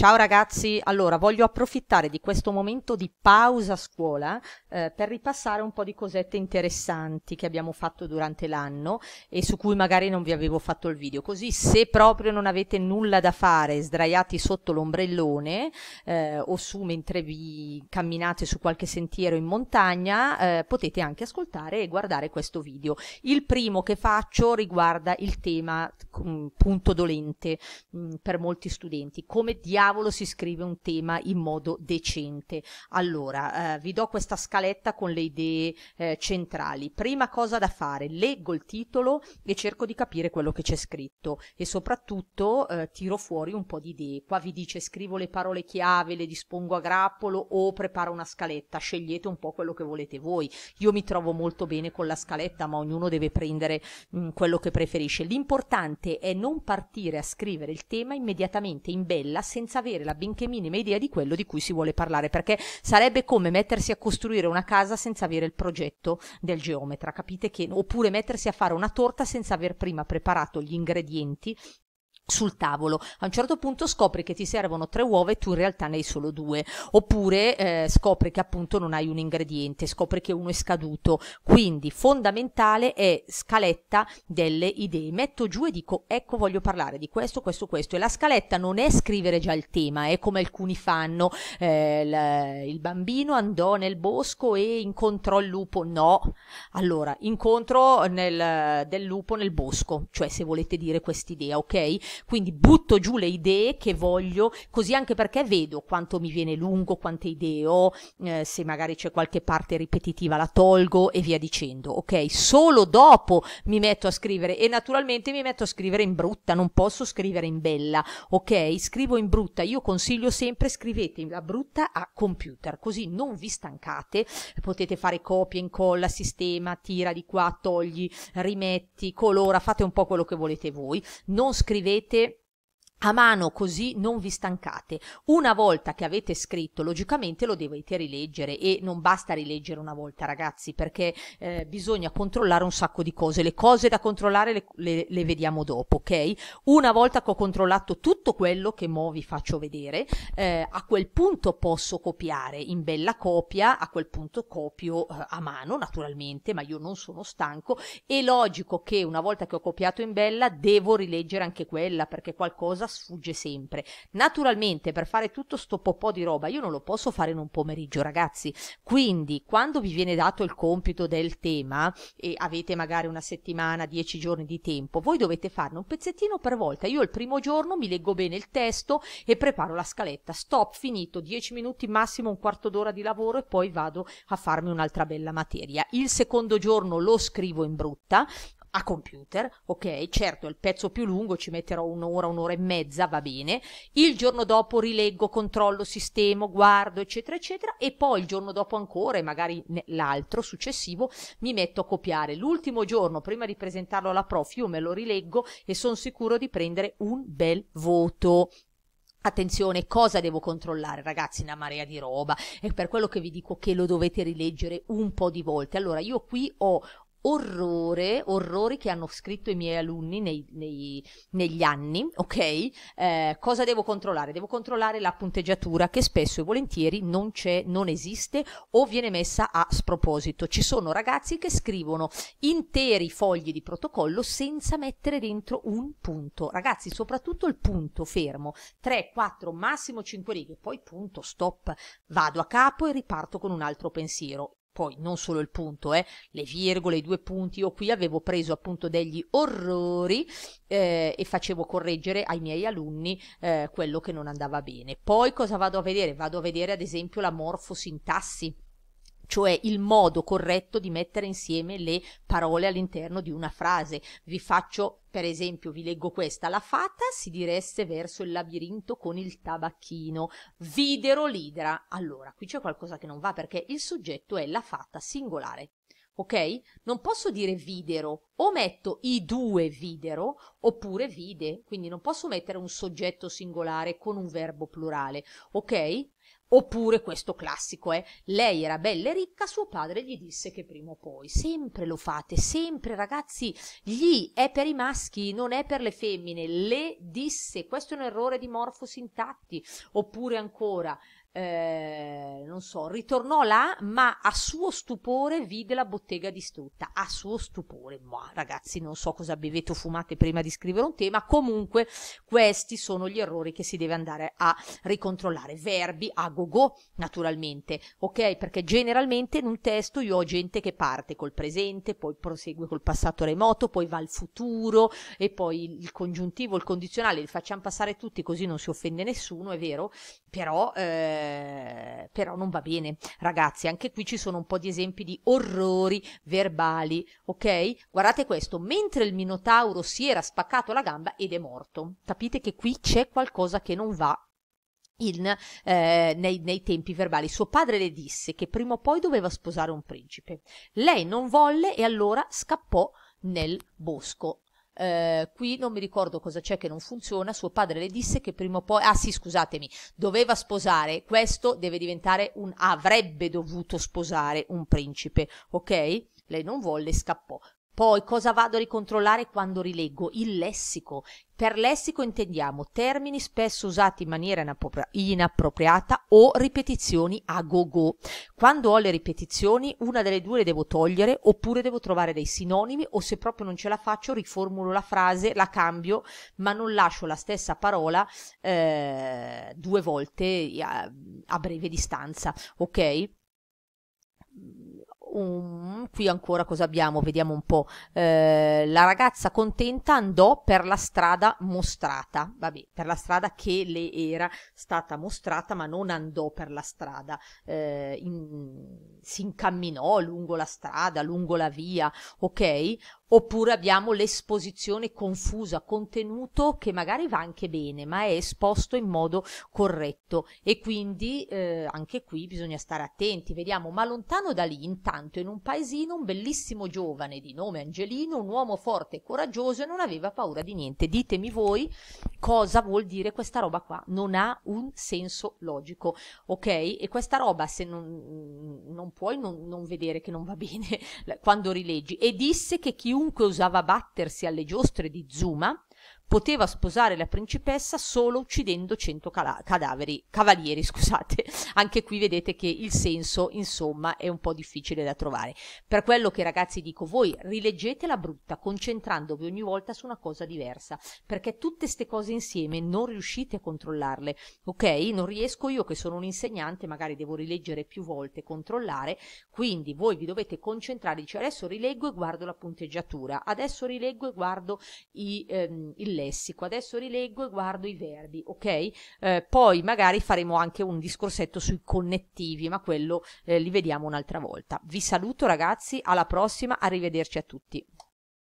Ciao ragazzi, allora voglio approfittare di questo momento di pausa scuola eh, per ripassare un po' di cosette interessanti che abbiamo fatto durante l'anno e su cui magari non vi avevo fatto il video, così se proprio non avete nulla da fare sdraiati sotto l'ombrellone eh, o su mentre vi camminate su qualche sentiero in montagna eh, potete anche ascoltare e guardare questo video. Il primo che faccio riguarda il tema mh, mm, punto dolente mh, mm, per molti studenti, come diavolo tavolo si scrive un tema in modo decente. Allora, eh, vi do questa scaletta con le idee eh, centrali. Prima cosa da fare, leggo il titolo e cerco di capire quello che c'è scritto e soprattutto eh, tiro fuori un po' di idee. Qua vi dice scrivo le parole chiave, le dispongo a grappolo o preparo una scaletta, scegliete un po' quello che volete voi. Io mi trovo molto bene con la scaletta, ma ognuno deve prendere mh, mm, quello che preferisce. L'importante è non partire a scrivere il tema immediatamente in bella senza avere la benché minima idea di quello di cui si vuole parlare, perché sarebbe come mettersi a costruire una casa senza avere il progetto del geometra, capite che oppure mettersi a fare una torta senza aver prima preparato gli ingredienti sul tavolo. A un certo punto scopri che ti servono tre uova e tu in realtà ne hai solo due, oppure eh, scopri che appunto non hai un ingrediente, scopri che uno è scaduto. Quindi fondamentale è scaletta delle idee. Metto giù e dico ecco voglio parlare di questo, questo, questo. E la scaletta non è scrivere già il tema, è come alcuni fanno. Eh, la, il bambino andò nel bosco e incontrò il lupo. No, allora incontro nel, del lupo nel bosco, cioè se volete dire quest'idea, ok? Quindi butto giù le idee che voglio, così anche perché vedo quanto mi viene lungo, quante idee ho, eh, se magari c'è qualche parte ripetitiva la tolgo e via dicendo, ok? Solo dopo mi metto a scrivere e naturalmente mi metto a scrivere in brutta, non posso scrivere in bella, ok? Scrivo in brutta, io consiglio sempre scrivete la brutta a computer, così non vi stancate, potete fare copia, incolla, sistema, tira di qua, togli, rimetti, colora, fate un po' quello che volete voi, non scrivete etti. a mano così non vi stancate. Una volta che avete scritto, logicamente lo dovete rileggere e non basta rileggere una volta, ragazzi, perché eh, bisogna controllare un sacco di cose. Le cose da controllare le, le, le, vediamo dopo, ok? Una volta che ho controllato tutto quello che mo vi faccio vedere, eh, a quel punto posso copiare in bella copia, a quel punto copio eh, a mano, naturalmente, ma io non sono stanco. È logico che una volta che ho copiato in bella devo rileggere anche quella perché qualcosa sfugge sempre. Naturalmente per fare tutto sto popò di roba io non lo posso fare in un pomeriggio ragazzi, quindi quando vi viene dato il compito del tema e avete magari una settimana, dieci giorni di tempo, voi dovete farne un pezzettino per volta. Io il primo giorno mi leggo bene il testo e preparo la scaletta, stop, finito, dieci minuti massimo, un quarto d'ora di lavoro e poi vado a farmi un'altra bella materia. Il secondo giorno lo scrivo in brutta, a computer, ok? Certo, il pezzo più lungo ci metterò un'ora, un'ora e mezza, va bene. Il giorno dopo rileggo, controllo, sistemo, guardo, eccetera, eccetera. E poi il giorno dopo ancora, e magari l'altro successivo, mi metto a copiare. L'ultimo giorno, prima di presentarlo alla prof, io me lo rileggo e sono sicuro di prendere un bel voto. Attenzione, cosa devo controllare, ragazzi? Una marea di roba. È per quello che vi dico che lo dovete rileggere un po' di volte. Allora, io qui ho orrore, orrori che hanno scritto i miei alunni nei, nei, negli anni, ok? Eh, cosa devo controllare? Devo controllare la punteggiatura che spesso e volentieri non c'è, non esiste o viene messa a sproposito. Ci sono ragazzi che scrivono interi fogli di protocollo senza mettere dentro un punto. Ragazzi, soprattutto il punto fermo, 3, 4, massimo 5 righe, poi punto, stop, vado a capo e riparto con un altro pensiero poi non solo il punto, eh, le virgole, i due punti, io qui avevo preso appunto degli orrori eh, e facevo correggere ai miei alunni eh, quello che non andava bene. Poi cosa vado a vedere? Vado a vedere ad esempio la morfosintassi cioè il modo corretto di mettere insieme le parole all'interno di una frase. Vi faccio, per esempio, vi leggo questa. La fata si diresse verso il labirinto con il tabacchino. Videro l'idra. Allora, qui c'è qualcosa che non va perché il soggetto è la fata singolare. Ok? Non posso dire videro, o metto i due videro oppure vide, quindi non posso mettere un soggetto singolare con un verbo plurale. Ok? Oppure questo classico è eh. lei era bella e ricca, suo padre gli disse che prima o poi. Sempre lo fate, sempre ragazzi, gli è per i maschi, non è per le femmine. Le disse, questo è un errore di morfosintatti. Oppure ancora, eh, non so, ritornò là, ma a suo stupore vide la bottega distrutta. A suo stupore, ma ragazzi, non so cosa bevete o fumate prima di scrivere un tema. Comunque, questi sono gli errori che si deve andare a ricontrollare. Verbi a gogo, naturalmente, ok? Perché generalmente in un testo io ho gente che parte col presente, poi prosegue col passato remoto, poi va al futuro e poi il congiuntivo, il condizionale, li facciamo passare tutti così non si offende nessuno, è vero? Però. Eh, eh, però non va bene. Ragazzi, anche qui ci sono un po' di esempi di orrori verbali, ok? Guardate questo, mentre il Minotauro si era spaccato la gamba ed è morto. Capite che qui c'è qualcosa che non va in, eh, nei, nei, tempi verbali. Suo padre le disse che prima o poi doveva sposare un principe. Lei non volle e allora scappò nel bosco. Eh, qui non mi ricordo cosa c'è che non funziona, suo padre le disse che prima o poi, ah sì scusatemi, doveva sposare, questo deve diventare un, avrebbe dovuto sposare un principe, ok? Lei non volle, e scappò. Poi cosa vado a ricontrollare quando rileggo? Il lessico. Per lessico intendiamo termini spesso usati in maniera inappropriata o ripetizioni a go-go. Quando ho le ripetizioni, una delle due le devo togliere oppure devo trovare dei sinonimi o se proprio non ce la faccio riformulo la frase, la cambio, ma non lascio la stessa parola eh, due volte a, eh, a breve distanza, ok? Um, qui ancora cosa abbiamo? Vediamo un po'. Eh, la ragazza contenta andò per la strada mostrata, vabbè, per la strada che le era stata mostrata, ma non andò per la strada, eh, in, si incamminò lungo la strada, lungo la via, ok? oppure abbiamo l'esposizione confusa, contenuto che magari va anche bene, ma è esposto in modo corretto e quindi eh, anche qui bisogna stare attenti, vediamo, ma lontano da lì intanto in un paesino un bellissimo giovane di nome Angelino, un uomo forte e coraggioso e non aveva paura di niente. Ditemi voi cosa vuol dire questa roba qua, non ha un senso logico, ok? E questa roba se non, non puoi non, non vedere che non va bene quando rileggi. E disse che chiunque chiunque osava battersi alle giostre di zuma poteva sposare la principessa solo uccidendo 100 cala- cadaveri, cavalieri, scusate. Anche qui vedete che il senso, insomma, è un po' difficile da trovare. Per quello che ragazzi dico, voi rileggete la brutta concentrandovi ogni volta su una cosa diversa, perché tutte ste cose insieme non riuscite a controllarle, ok? Non riesco io che sono un insegnante, magari devo rileggere più volte, controllare, quindi voi vi dovete concentrare, dice adesso rileggo e guardo la punteggiatura, adesso rileggo e guardo i, ehm, il lessico. Adesso rileggo e guardo i verbi, ok? Eh, poi magari faremo anche un discorsetto sui connettivi, ma quello eh, li vediamo un'altra volta. Vi saluto ragazzi, alla prossima, arrivederci a tutti.